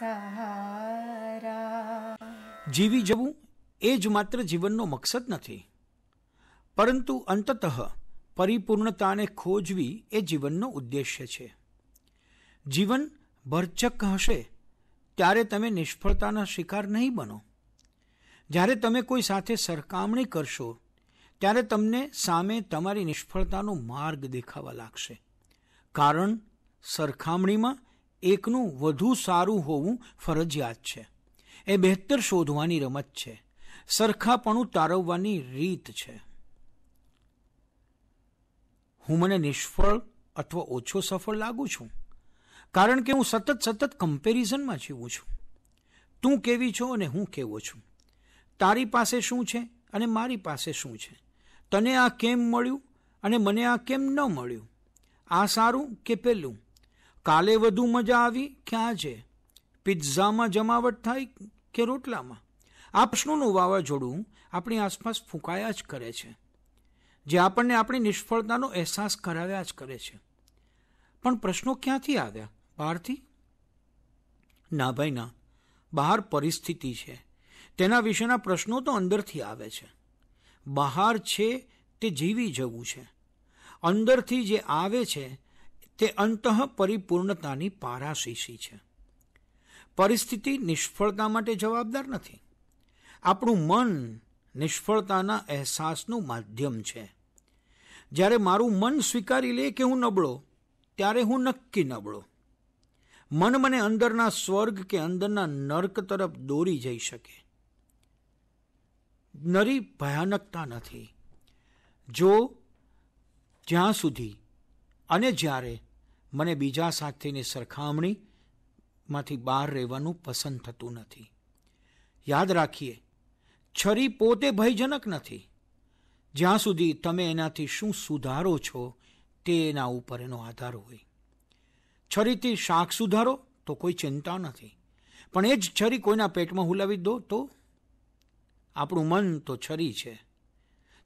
સહારા જીવી જવું એ જ માત્ર જીવનનો મકસદ નથી પરંતુ અંતતઃ પરિપૂર્ણતાને ખોજવી એ જીવનનો ઉદ્દેશ્ય છે જીવન ભરચક હશે ત્યારે તમે નિષ્ફળતાના શિકાર નહીં બનો જ્યારે તમે કોઈ સાથે સરખામણી કરશો ત્યારે તમને સામે તમારી નિષ્ફળતાનો માર્ગ દેખાવા લાગશે કારણ સરખામણીમાં એકનું વધુ સારું હોવું ફરજિયાત છે એ બહેતર શોધવાની રમત છે સરખાપણું તારવવાની રીત છે હું મને નિષ્ફળ અથવા ઓછો સફળ લાગુ છું કારણ કે હું સતત સતત કમ્પેરિઝનમાં જીવું છું તું કેવી છો અને હું કેવો છું તારી પાસે શું છે અને મારી પાસે શું છે તને આ કેમ મળ્યું અને મને આ કેમ ન મળ્યું આ સારું કે પેલું કાલે વધુ મજા આવી ક્યાં છે પિત્ઝામાં જમાવટ થાય કે રોટલામાં આ પ્રશ્નોનું વાવાઝોડું આપણી આસપાસ ફૂંકાયા જ કરે છે જે આપણને આપણી નિષ્ફળતાનો અહેસાસ કરાવ્યા જ કરે છે પણ પ્રશ્નો ક્યાંથી આવ્યા બહારથી ના ભાઈ ના બહાર પરિસ્થિતિ છે તેના વિશેના પ્રશ્નો તો અંદરથી આવે છે બહાર છે તે જીવી જવું છે અંદરથી જે આવે છે તે અંતઃ પરિપૂર્ણતાની પારાશીશી છે પરિસ્થિતિ નિષ્ફળતા માટે જવાબદાર નથી આપણું મન નિષ્ફળતાના અહેસાસનું માધ્યમ છે જ્યારે મારું મન સ્વીકારી લે કે હું નબળો ત્યારે હું નક્કી નબળો મન મને અંદરના સ્વર્ગ કે અંદરના નર્ક તરફ દોરી જઈ શકે નરી ભયાનકતા નથી જો જ્યાં સુધી અને જ્યારે મને બીજા સાથેની સરખામણીમાંથી બહાર રહેવાનું પસંદ થતું નથી યાદ રાખીએ છરી પોતે ભયજનક નથી જ્યાં સુધી તમે એનાથી શું સુધારો છો તે એના ઉપર એનો આધાર હોય છરીથી શાક સુધારો તો કોઈ ચિંતા નથી પણ એ જ છરી કોઈના પેટમાં હુલાવી દો તો આપણું મન તો છરી છે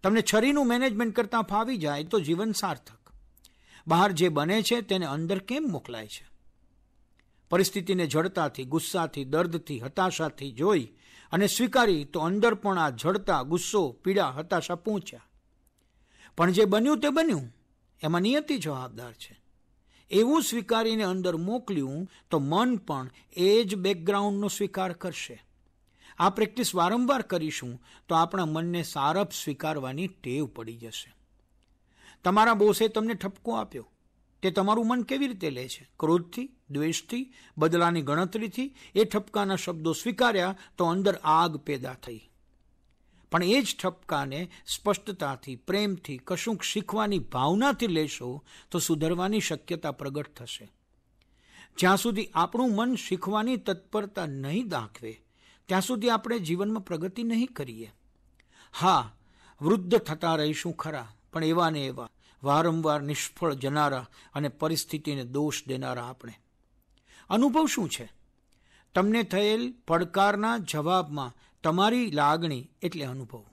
તમને છરીનું મેનેજમેન્ટ કરતાં ફાવી જાય તો જીવન સાર્થક બહાર જે બને છે તેને અંદર કેમ મોકલાય છે પરિસ્થિતિને જડતાથી ગુસ્સાથી દર્દથી હતાશાથી જોઈ અને સ્વીકારી તો અંદર પણ આ જડતા ગુસ્સો પીડા હતાશા પહોંચ્યા પણ જે બન્યું તે બન્યું એમાં નિયતિ જવાબદાર છે એવું સ્વીકારીને અંદર મોકલ્યું તો મન પણ એ જ બેકગ્રાઉન્ડનો સ્વીકાર કરશે આ પ્રેક્ટિસ વારંવાર કરીશું તો આપણા મનને સારપ સ્વીકારવાની ટેવ પડી જશે તમારા બોસે તમને ઠપકો આપ્યો તે તમારું મન કેવી રીતે લે છે ક્રોધથી દ્વેષથી બદલાની ગણતરીથી એ ઠપકાના શબ્દો સ્વીકાર્યા તો અંદર આગ પેદા થઈ પણ એ જ ઠપકાને સ્પષ્ટતાથી પ્રેમથી કશુંક શીખવાની ભાવનાથી લેશો તો સુધરવાની શક્યતા પ્રગટ થશે જ્યાં સુધી આપણું મન શીખવાની તત્પરતા નહીં દાખવે ત્યાં સુધી આપણે જીવનમાં પ્રગતિ નહીં કરીએ હા વૃદ્ધ થતા રહીશું ખરા પણ એવા ને એવા વારંવાર નિષ્ફળ જનારા અને પરિસ્થિતિને દોષ દેનારા આપણે અનુભવ શું છે તમને થયેલ પડકારના જવાબમાં તમારી લાગણી એટલે અનુભવ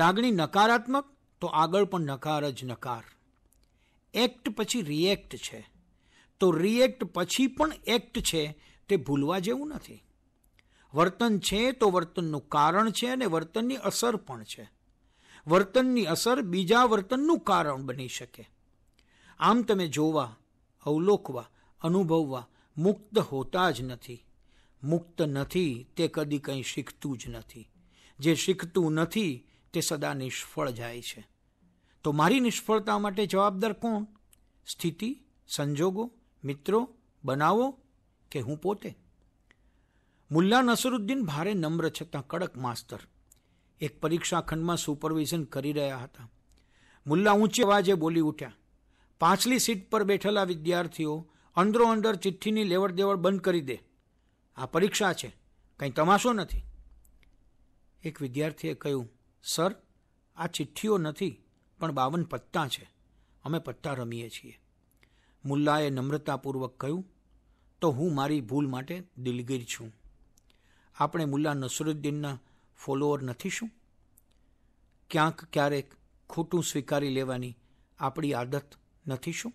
લાગણી નકારાત્મક તો આગળ પણ નકાર જ નકાર એક્ટ પછી રિએક્ટ છે તો રિએક્ટ પછી પણ એક્ટ છે તે ભૂલવા જેવું નથી વર્તન છે તો વર્તનનું કારણ છે અને વર્તનની અસર પણ છે વર્તનની અસર બીજા વર્તનનું કારણ બની શકે આમ તમે જોવા અવલોકવા અનુભવવા મુક્ત હોતા જ નથી મુક્ત નથી તે કદી કંઈ શીખતું જ નથી જે શીખતું નથી તે સદા નિષ્ફળ જાય છે તો મારી નિષ્ફળતા માટે જવાબદાર કોણ સ્થિતિ સંજોગો મિત્રો બનાવો કે હું પોતે મુલ્લા નસરુદ્દીન ભારે નમ્ર છતાં કડક માસ્તર એક પરીક્ષા ખંડમાં સુપરવિઝન કરી રહ્યા હતા મુલ્લા ઊંચે અવાજે બોલી ઉઠ્યા પાછલી સીટ પર બેઠેલા વિદ્યાર્થીઓ અંદરો અંદર ચિઠ્ઠીની લેવડ દેવડ બંધ કરી દે આ પરીક્ષા છે કંઈ તમાશો નથી એક વિદ્યાર્થીએ કહ્યું સર આ ચિઠ્ઠીઓ નથી પણ બાવન પત્તા છે અમે પત્તા રમીએ છીએ મુલ્લાએ નમ્રતાપૂર્વક કહ્યું તો હું મારી ભૂલ માટે દિલગીર છું આપણે મુલ્લા નસરુદ્દીનના ફોલોઅર નથી શું ક્યાંક ક્યારેક ખોટું સ્વીકારી લેવાની આપણી આદત નથી શું